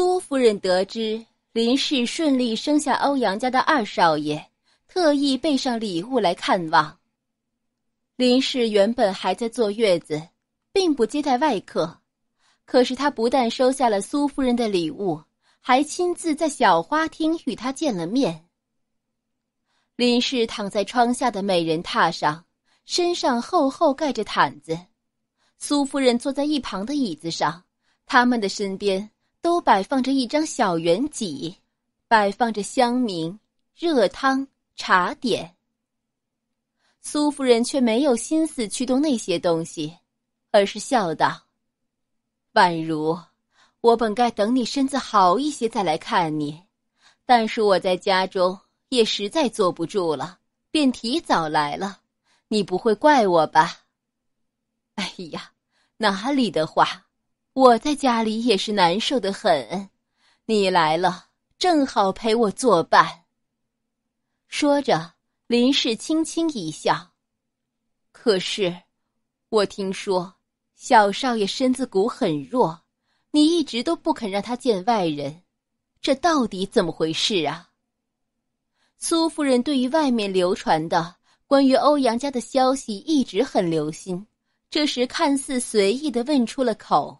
苏夫人得知林氏顺利生下欧阳家的二少爷，特意备上礼物来看望。林氏原本还在坐月子，并不接待外客，可是她不但收下了苏夫人的礼物，还亲自在小花厅与她见了面。林氏躺在窗下的美人榻上，身上厚厚盖着毯子，苏夫人坐在一旁的椅子上，他们的身边。都摆放着一张小圆几，摆放着香茗、热汤、茶点。苏夫人却没有心思去动那些东西，而是笑道：“宛如，我本该等你身子好一些再来看你，但是我在家中也实在坐不住了，便提早来了。你不会怪我吧？”哎呀，哪里的话！我在家里也是难受的很，你来了正好陪我作伴。说着，林氏轻轻一笑。可是，我听说小少爷身子骨很弱，你一直都不肯让他见外人，这到底怎么回事啊？苏夫人对于外面流传的关于欧阳家的消息一直很留心，这时看似随意的问出了口。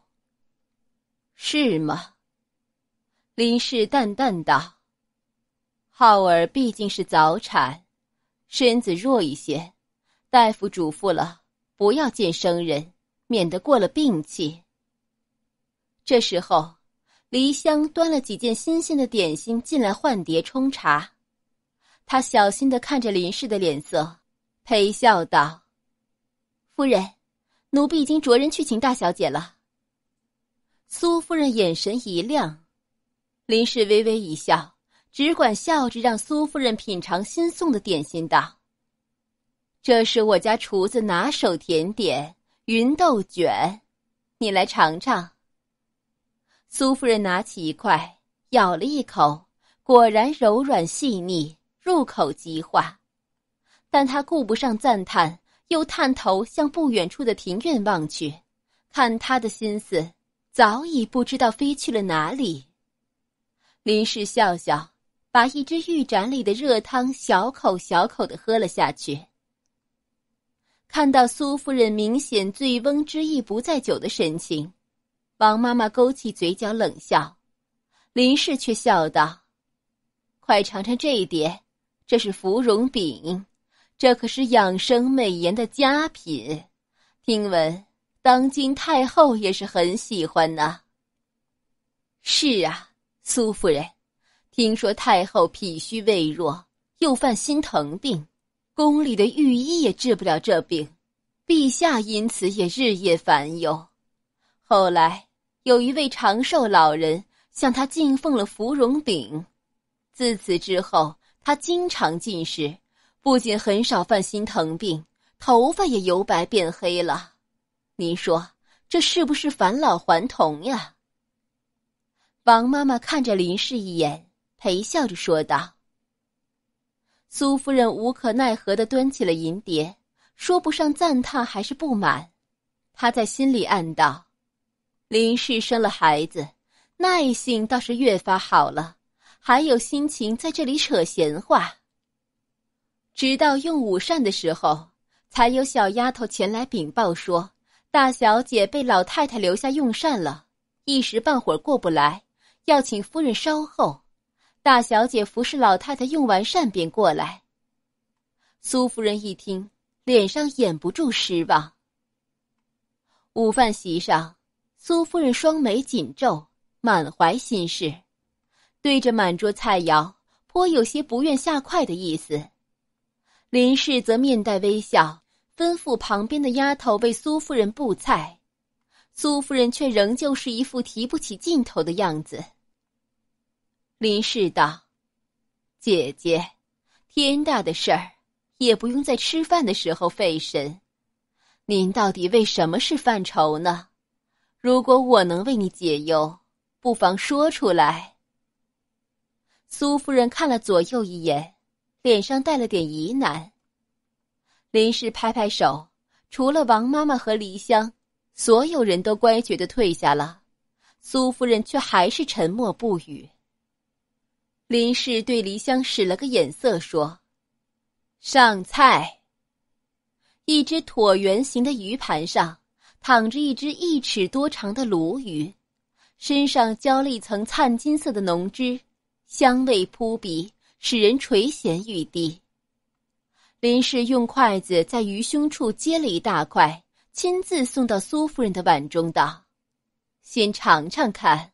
是吗？林氏淡淡道：“浩儿毕竟是早产，身子弱一些，大夫嘱咐了，不要见生人，免得过了病气。”这时候，梨香端了几件新鲜的点心进来换碟冲茶，他小心的看着林氏的脸色，陪笑道：“夫人，奴婢已经着人去请大小姐了。”苏夫人眼神一亮，林氏微微一笑，只管笑着让苏夫人品尝新送的点心，道：“这是我家厨子拿手甜点芸豆卷，你来尝尝。”苏夫人拿起一块，咬了一口，果然柔软细腻，入口即化。但她顾不上赞叹，又探头向不远处的庭院望去，看他的心思。早已不知道飞去了哪里。林氏笑笑，把一只玉盏里的热汤小口小口的喝了下去。看到苏夫人明显醉翁之意不在酒的神情，王妈妈勾起嘴角冷笑，林氏却笑道：“快尝尝这一碟，这是芙蓉饼，这可是养生美颜的佳品。听闻。”当今太后也是很喜欢呢。是啊，苏夫人，听说太后脾虚胃弱，又犯心疼病，宫里的御医也治不了这病，陛下因此也日夜烦忧。后来有一位长寿老人向他进奉了芙蓉饼，自此之后，他经常进食，不仅很少犯心疼病，头发也由白变黑了。您说这是不是返老还童呀？王妈妈看着林氏一眼，陪笑着说道。苏夫人无可奈何的端起了银碟，说不上赞叹还是不满，她在心里暗道：“林氏生了孩子，耐性倒是越发好了，还有心情在这里扯闲话。”直到用午膳的时候，才有小丫头前来禀报说。大小姐被老太太留下用膳了，一时半会儿过不来，要请夫人稍后。大小姐服侍老太太用完膳便过来。苏夫人一听，脸上掩不住失望。午饭席上，苏夫人双眉紧皱，满怀心事，对着满桌菜肴颇有些不愿下筷的意思。林氏则面带微笑。吩咐旁边的丫头为苏夫人布菜，苏夫人却仍旧是一副提不起劲头的样子。林氏道：“姐姐，天大的事儿，也不用在吃饭的时候费神。您到底为什么事犯愁呢？如果我能为你解忧，不妨说出来。”苏夫人看了左右一眼，脸上带了点疑难。林氏拍拍手，除了王妈妈和黎香，所有人都乖觉的退下了。苏夫人却还是沉默不语。林氏对黎香使了个眼色，说：“上菜。”一只椭圆形的鱼盘上，躺着一只一尺多长的鲈鱼，身上浇了一层灿金色的浓汁，香味扑鼻，使人垂涎欲滴。林氏用筷子在鱼胸处接了一大块，亲自送到苏夫人的碗中，道：“先尝尝看。”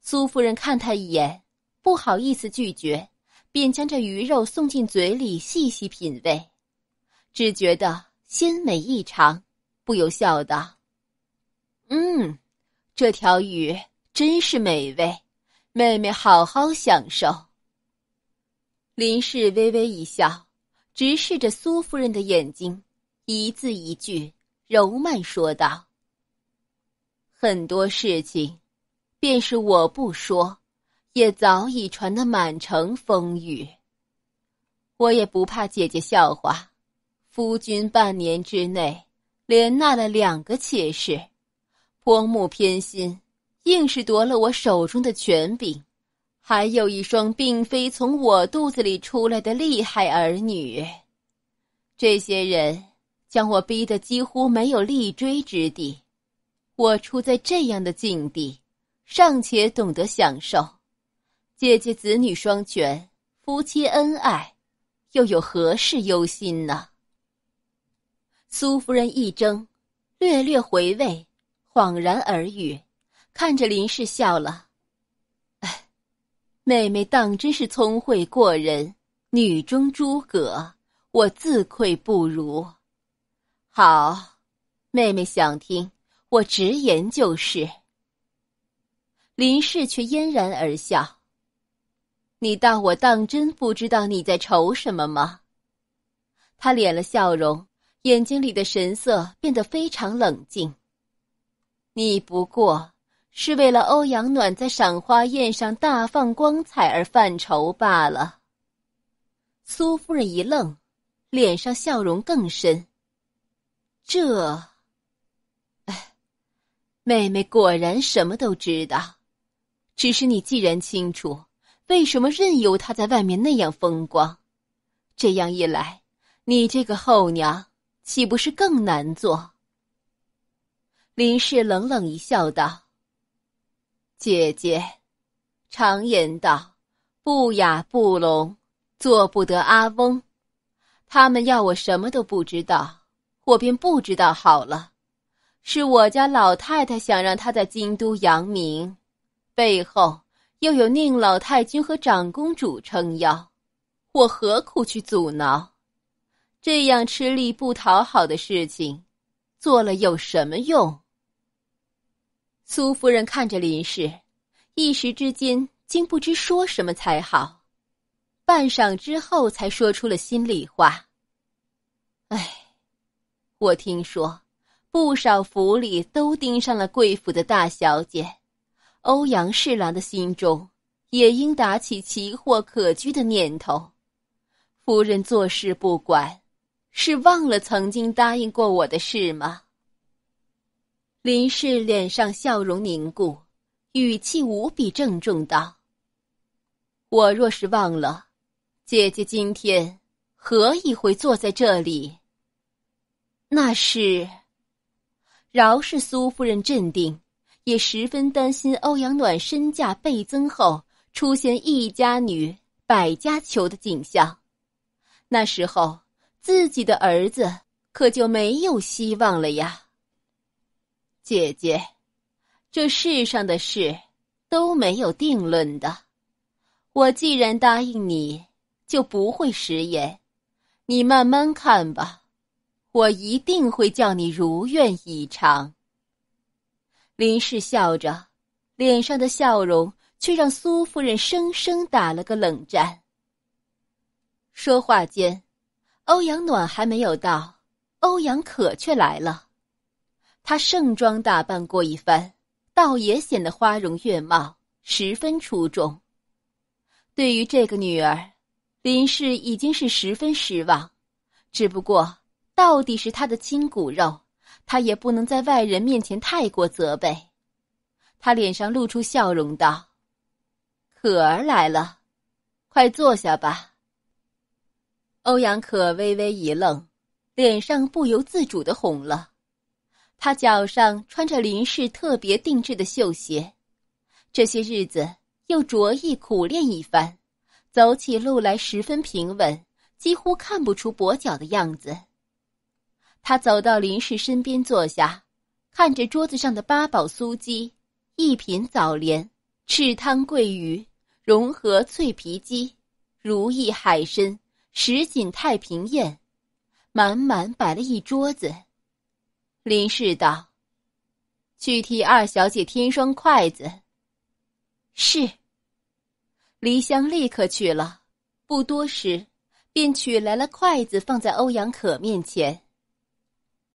苏夫人看他一眼，不好意思拒绝，便将这鱼肉送进嘴里细细品味，只觉得鲜美异常，不由笑道：“嗯，这条鱼真是美味，妹妹好好享受。”林氏微微一笑。直视着苏夫人的眼睛，一字一句柔慢说道：“很多事情，便是我不说，也早已传得满城风雨。我也不怕姐姐笑话，夫君半年之内连纳了两个妾室，泼墨偏心，硬是夺了我手中的权柄。”还有一双并非从我肚子里出来的厉害儿女，这些人将我逼得几乎没有立锥之地。我处在这样的境地，尚且懂得享受。姐姐子女双全，夫妻恩爱，又有何事忧心呢？苏夫人一怔，略略回味，恍然而语，看着林氏笑了。妹妹当真是聪慧过人，女中诸葛，我自愧不如。好，妹妹想听，我直言就是。林氏却嫣然而笑。你当我当真不知道你在愁什么吗？他敛了笑容，眼睛里的神色变得非常冷静。你不过。是为了欧阳暖在赏花宴上大放光彩而犯愁罢了。苏夫人一愣，脸上笑容更深。这，哎，妹妹果然什么都知道。只是你既然清楚，为什么任由他在外面那样风光？这样一来，你这个后娘岂不是更难做？林氏冷冷一笑，道。姐姐，常言道，不雅不聋，做不得阿翁。他们要我什么都不知道，我便不知道好了。是我家老太太想让他在京都扬名，背后又有宁老太君和长公主撑腰，我何苦去阻挠？这样吃力不讨好的事情，做了有什么用？苏夫人看着林氏，一时之间竟不知说什么才好。半晌之后，才说出了心里话：“哎，我听说，不少府里都盯上了贵府的大小姐。欧阳侍郎的心中，也应打起奇货可居的念头。夫人坐视不管，是忘了曾经答应过我的事吗？”林氏脸上笑容凝固，语气无比郑重道：“我若是忘了，姐姐今天何以会坐在这里？那是……饶是苏夫人镇定，也十分担心欧阳暖身价倍增后出现一家女百家求的景象，那时候自己的儿子可就没有希望了呀。”姐姐，这世上的事都没有定论的。我既然答应你，就不会食言。你慢慢看吧，我一定会叫你如愿以偿。林氏笑着，脸上的笑容却让苏夫人生生打了个冷战。说话间，欧阳暖还没有到，欧阳可却来了。她盛装打扮过一番，倒也显得花容月貌，十分出众。对于这个女儿，林氏已经是十分失望。只不过，到底是她的亲骨肉，她也不能在外人面前太过责备。他脸上露出笑容道：“可儿来了，快坐下吧。”欧阳可微微一愣，脸上不由自主的红了。他脚上穿着林氏特别定制的绣鞋，这些日子又着意苦练一番，走起路来十分平稳，几乎看不出跛脚的样子。他走到林氏身边坐下，看着桌子上的八宝酥鸡、一品枣莲、赤汤桂鱼、融合脆皮鸡、如意海参、什锦太平宴，满满摆了一桌子。林氏道：“去替二小姐添双筷子。”是。梨香立刻去了，不多时，便取来了筷子放在欧阳可面前。